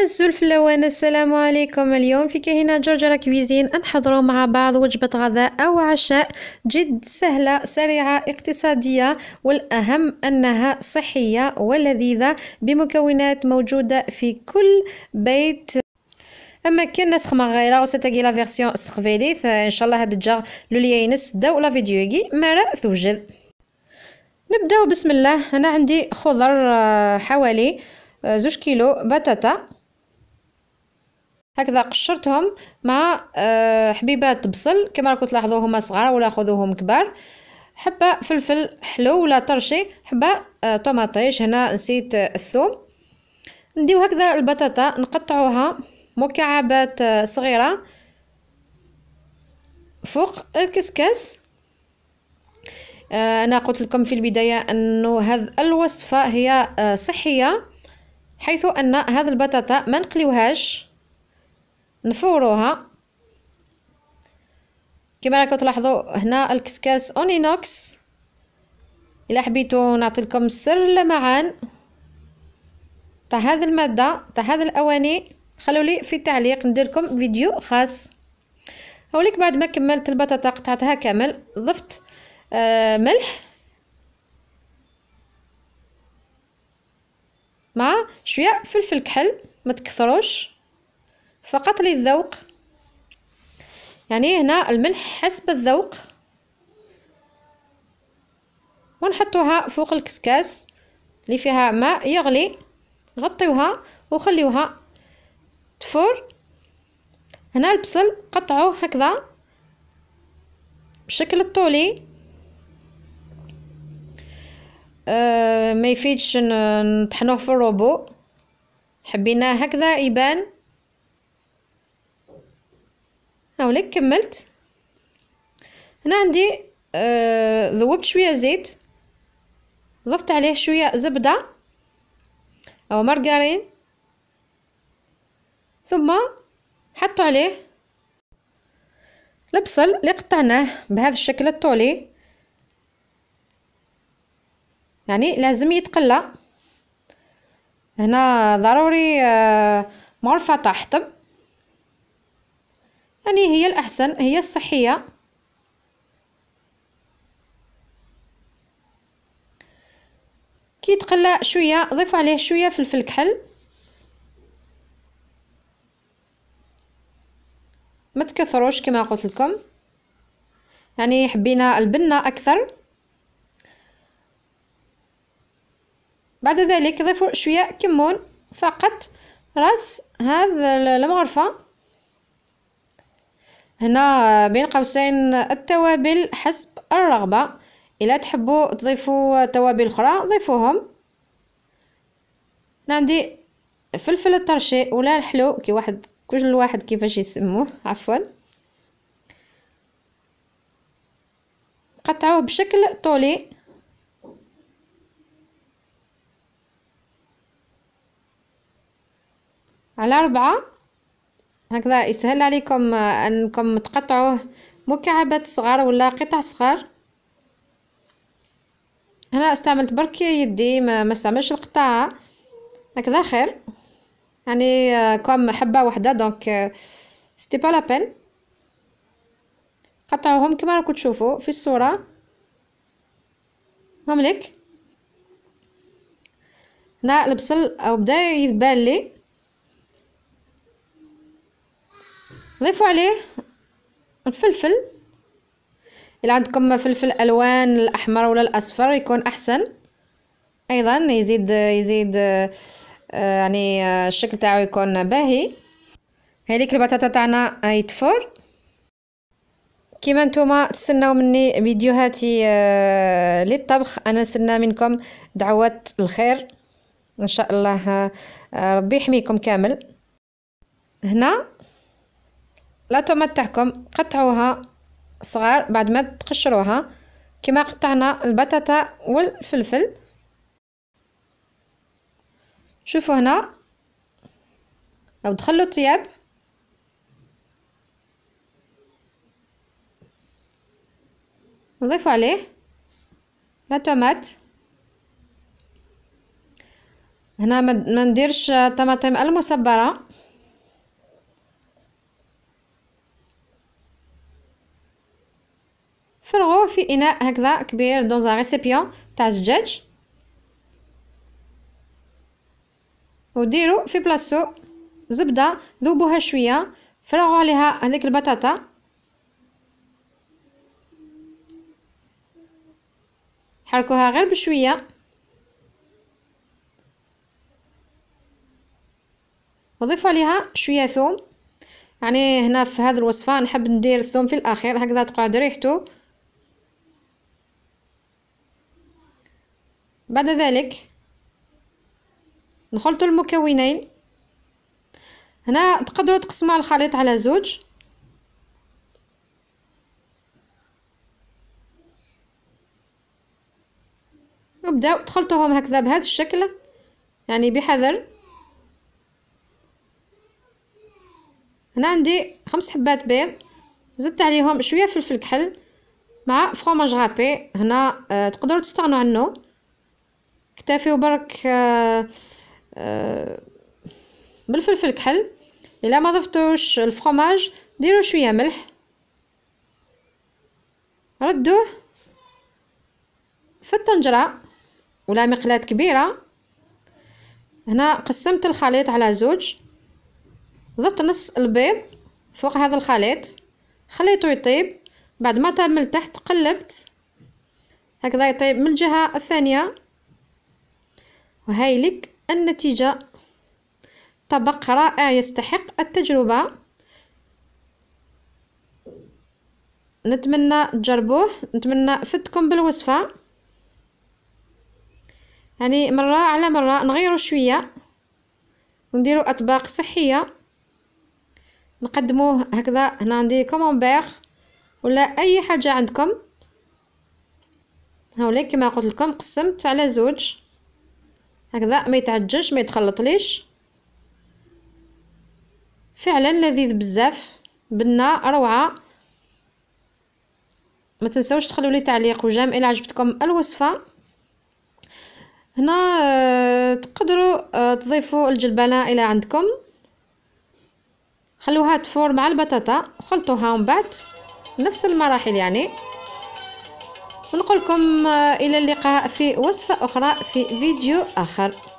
الزلفلة وانا السلام عليكم اليوم في كاهنة جرجرة كويزين نحضروا مع بعض وجبة غذاء أو عشاء جد سهلة سريعة اقتصادية والأهم أنها صحية ولذيذة بمكونات موجودة في كل بيت اما كاين ناس مغايره غيره وستجي لا فيرسيون استقباليت ان شاء الله هاد الجا لوليينس داو لا فيديوغي مرا توجد نبداو بسم الله انا عندي خضر آه، حوالي آه، زوج كيلو بطاطا هكذا قشرتهم مع آه، حبيبات بصل كما راكم تلاحظوا هما صغار ولا خذوهم كبار حبه فلفل حلو ولا طرشي حبه آه، طوماطيش هنا نسيت آه، الثوم نديو هكذا البطاطا نقطعوها مكعبات صغيره فوق الكسكس انا قلت لكم في البدايه انه هذه الوصفه هي صحيه حيث ان هذه البطاطا ما نقليوهاش نفوروها كما راكم تلاحظوا هنا الكسكاس اونينوكس الا حبيتو نعطيلكم السر لمعان تاع هذه الماده تاع هذه الاواني خلوا لي في التعليق ندير لكم فيديو خاص هوليك بعد ما كملت البطاطا قطعتها كامل ضفت آه ملح مع شويه فلفل كحل ما تكثروش فقط للذوق يعني هنا الملح حسب الذوق ونحطوها فوق الكسكاس اللي فيها ماء يغلي غطيوها وخليوها تفور هنا البصل قطعوه هكذا بشكل الطولي أه ما يفيدش نطحنوه في الروبو حبيناه هكذا يبان هاوليك كملت هنا عندي آه، ذوبت شويه زيت ضفت عليه شويه زبده او مارغرين ثم حط عليه البصل اللي قطعناه بهذا الشكل الطولي يعني لازم يتقلى هنا ضروري آه، مرفه الفطح يعني هي الأحسن هي الصحية كي تقلى شوية ضيفوا عليه شوية فلفل كحل ما تكثروش كما قلت لكم يعني حبينا البنة أكثر بعد ذلك ضيفوا شوية كمون فقط راس هذا المغرفة هنا بين قوسين التوابل حسب الرغبة إلا تحبوا تضيفوا توابل أخرى ضيفوهم عندي فلفل الطرشي ولا الحلو كي واحد كل واحد كيفاش يسموه عفوا قطعوه بشكل طولي على ربعة هكذا يسهل عليكم آه، انكم تقطعوه مكعبات صغار ولا قطع صغار هنا استعملت برك يدي ما استعملش القطاعه هكذا خير يعني آه، كم حبه وحده دونك سيتي با لابين قطعوهم كما راكم تشوفوا في الصوره هاملك هنا البصل او بدا يبان لي ضيفوا عليه الفلفل إلا عندكم فلفل ألوان الأحمر ولا الأصفر يكون أحسن أيضا يزيد يزيد آه، يعني آه، الشكل تاعو يكون باهي هذيك البطاطا تاعنا يتفور كيما نتوما تسناو مني فيديوهاتي آه، للطبخ انا نستنى منكم دعوات الخير ان شاء الله ربي يحميكم كامل هنا لا طوماط تاعكم قطعوها صغار بعد ما تقشروها كما قطعنا البطاطا والفلفل شوفوا هنا لو دخلوا الطياب نضيفوا عليه لا طوماط هنا ما نديرش طماطم المصبره فرغوه في اناء هكذا كبير دون ريسيبيون تاع الزجاج وديروا في بلاصتو زبده ذوبوها شويه فرغوا عليها هذيك البطاطا حركوها غير بشويه وضيفوا عليها شويه ثوم يعني هنا في هذه الوصفه نحب ندير الثوم في الاخير هكذا تقعد ريحته بعد ذلك نخلط المكونين هنا تقدروا تقسموا الخليط على زوج وبداو تخلطوهم هكذا بهذا الشكل يعني بحذر هنا عندي خمس حبات بيض زدت عليهم شويه فلفل كحل مع فروماج غابي هنا آه، تقدروا تستغنوا عنه اكتفيو برك آه، آه، بالفلفل كحل الا ما ضفتوش الفرماج ديروا شويه ملح ردوه في الطنجره ولا مقلاة كبيره هنا قسمت الخليط على زوج ضفت نص البيض فوق هذا الخليط خليته يطيب بعد ما طاب من تحت قلبت هكذا يطيب من الجهه الثانيه وهاي لك النتيجة طبق رائع يستحق التجربة نتمنى تجربوه نتمنى فدتكم بالوصفة يعني مرة على مرة نغيروا شوية ونديروا أطباق صحية نقدموه هكذا هنا عندي كومونبير ولا أي حاجة عندكم هاولي كما قلت لكم قسمت على زوج هكذا ما يتعجنش ما ليش فعلا لذيذ بزاف بنه روعه ما تنسوش تخلوا لي تعليق وجام الى عجبتكم الوصفه هنا آه، تقدروا آه، تضيفوا الجلبانه الى عندكم خلوها تفور مع البطاطا خلطوها ومن بعد نفس المراحل يعني ونقولكم آه، الى اللقاء في وصفه اخرى في فيديو اخر